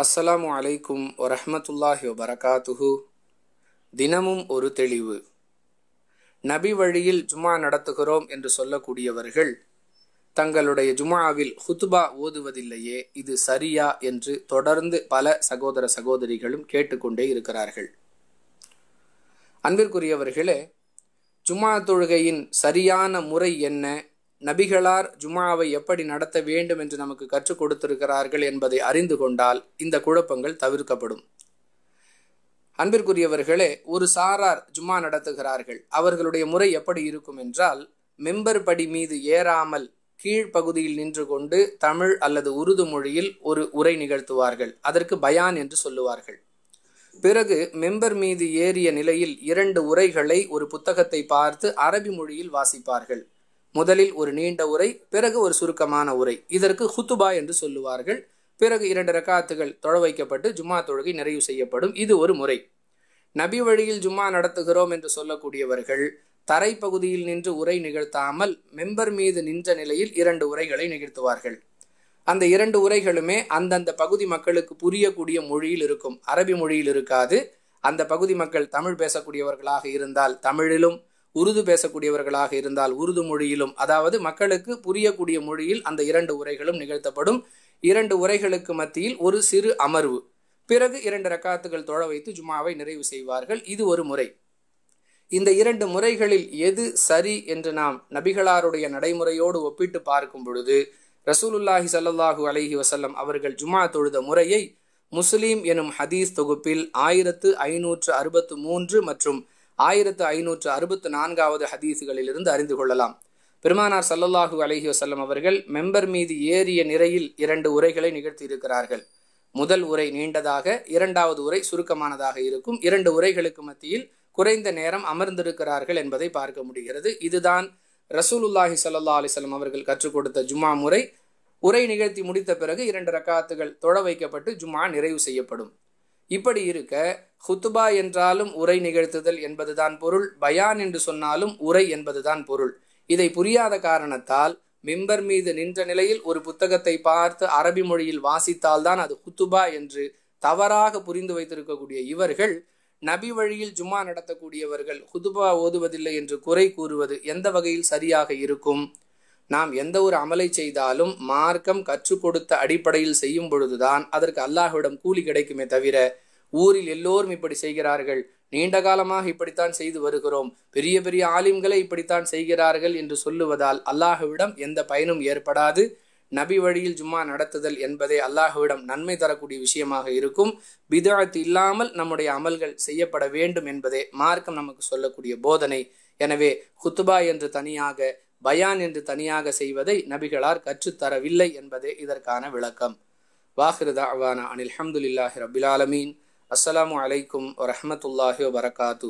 அஸ்ஸலாமு அலைக்கும் வரஹமத்துல்லாஹி வபரகாத்துஹு தினமும் ஒரு தெளிவு நபி வழியில் ஜுமா நடத்துகிறோம் என்று சொல்லக்கூடியவர்கள் தங்களுடைய ஜுமாவில் ஹுத்பா ஓதுவதில்லையே இது சரியா என்று தொடர்ந்து பல சகோதர சகோதரிகளும் கேட்டுக்கொண்டே இருக்கிறார்கள் அன்பிற்குரியவர்களே ஜுமா தொழுகையின் சரியான முறை என்ன நபிகளார் ஜுமாவை எப்படி நடத்த வேண்டும் என்று நமக்கு கற்றுக் கொடுத்திருக்கிறார்கள் என்பதை அறிந்து கொண்டால் இந்த குழப்பங்கள் தவிர்க்கப்படும் அன்பிற்குரியவர்களே ஒரு சாரார் ஜுமா நடத்துகிறார்கள் அவர்களுடைய முறை எப்படி இருக்கும் என்றால் மெம்பர் படி மீது ஏறாமல் கீழ்ப்பகுதியில் நின்று கொண்டு தமிழ் அல்லது உருது மொழியில் ஒரு உரை நிகழ்த்துவார்கள் அதற்கு பயான் என்று சொல்லுவார்கள் பிறகு மெம்பர் மீது ஏறிய நிலையில் இரண்டு உரைகளை ஒரு புத்தகத்தை பார்த்து அரபி மொழியில் வாசிப்பார்கள் முதலில் ஒரு நீண்ட உரை பிறகு ஒரு சுருக்கமான உரை இதற்கு ஹுத்துபா என்று சொல்லுவார்கள் பிறகு இரண்டு ரக்காத்துகள் தொழ வைக்கப்பட்டு ஜும்மா தொழுகை நிறைவு செய்யப்படும் இது ஒரு முறை நபி வழியில் ஜும்மா நடத்துகிறோம் என்று சொல்லக்கூடியவர்கள் தரைப்பகுதியில் நின்று உரை நிகழ்த்தாமல் மெம்பர் மீது நின்ற நிலையில் இரண்டு உரைகளை நிகழ்த்துவார்கள் அந்த இரண்டு உரைகளுமே அந்தந்த பகுதி மக்களுக்கு புரியக்கூடிய மொழியில் இருக்கும் அரபி மொழியில் இருக்காது அந்த பகுதி மக்கள் தமிழ் பேசக்கூடியவர்களாக இருந்தால் தமிழிலும் உருது பேசக்கூடியவர்களாக இருந்தால் உருது மொழியிலும் அதாவது மக்களுக்கு புரியக்கூடிய மொழியில் அந்த இரண்டு உரைகளும் நிகழ்த்தப்படும் இரண்டு உரைகளுக்கு மத்தியில் ஒரு சிறு அமர்வு பிறகு இரண்டு ரக்காத்துகள் தொழ வைத்து ஜுமாவை நிறைவு செய்வார்கள் இது ஒரு முறை இந்த இரண்டு முறைகளில் எது சரி என்று நாம் நபிகளாருடைய நடைமுறையோடு ஒப்பிட்டு பார்க்கும் பொழுது ரசூலுல்லாஹி சல்லாஹூ அலஹி வசல்லம் அவர்கள் ஜுமா தொழுத முறையை முஸ்லீம் எனும் ஹதீஸ் தொகுப்பில் ஆயிரத்து ஐநூற்று அறுபத்து மூன்று மற்றும் ஆயிரத்து ஐநூற்று அறுபத்து நான்காவது ஹதீஸுகளிலிருந்து அறிந்து கொள்ளலாம் பெருமானார் சல்லல்லாஹு அலஹி வசல்லம் அவர்கள் மெம்பர் மீது ஏறிய நிறையில் இரண்டு உரைகளை நிகழ்த்தி இருக்கிறார்கள் முதல் உரை நீண்டதாக இரண்டாவது உரை சுருக்கமானதாக இருக்கும் இரண்டு உரைகளுக்கு மத்தியில் குறைந்த நேரம் அமர்ந்திருக்கிறார்கள் என்பதை பார்க்க முடிகிறது இதுதான் ரசூலுல்லாஹி சல்லா அலிசல்லம் அவர்கள் கற்றுக் கொடுத்த ஜும்மா முறை உரை நிகழ்த்தி முடித்த பிறகு இரண்டு ரக்காத்துகள் தொழ வைக்கப்பட்டு ஜும்மா நிறைவு செய்யப்படும் இப்படி இருக்க ஹுத்துபா என்றாலும் உரை நிகழ்த்துதல் என்பதுதான் பொருள் பயான் என்று சொன்னாலும் உரை என்பதுதான் பொருள் இதை புரியாத காரணத்தால் மிம்பர் மீது நின்ற நிலையில் ஒரு புத்தகத்தை பார்த்து அரபி மொழியில் வாசித்தால்தான் அது ஹுத்துபா என்று தவறாக புரிந்து வைத்திருக்கக்கூடிய இவர்கள் நபி வழியில் ஜும்மா நடத்தக்கூடியவர்கள் ஹுதுபா ஓதுவதில்லை என்று குறை கூறுவது எந்த வகையில் சரியாக இருக்கும் நாம் எந்த ஒரு அமலை செய்தாலும் மார்க்கம் கற்றுக் கொடுத்த அடிப்படையில் செய்யும் பொழுதுதான் அதற்கு அல்லாஹுவிடம் கூலி கிடைக்குமே தவிர ஊரில் எல்லோரும் இப்படி செய்கிறார்கள் நீண்ட காலமாக இப்படித்தான் செய்து வருகிறோம் பெரிய பெரிய ஆலிம்களை இப்படித்தான் செய்கிறார்கள் என்று சொல்லுவதால் அல்லாஹுவிடம் எந்த பயனும் ஏற்படாது நபி வழியில் ஜும்மா நடத்துதல் என்பதே அல்லாஹுவிடம் நன்மை தரக்கூடிய விஷயமாக இருக்கும் பிதாத்து இல்லாமல் நம்முடைய அமல்கள் செய்யப்பட வேண்டும் என்பதே மார்க்கம் நமக்கு சொல்லக்கூடிய போதனை எனவே குத்துபா என்று தனியாக பயான் என்று தனியாக செய்வதை நபிகளார் கற்றுத்தரவில்லை என்பதே இதற்கான விளக்கம் வாஹிருதா அனில் அஹமதுல்லாஹி ரபிலாலமீன் அஸ்லாம் வலைக்கும் வரமத்துல்லாஹி வரகாத்து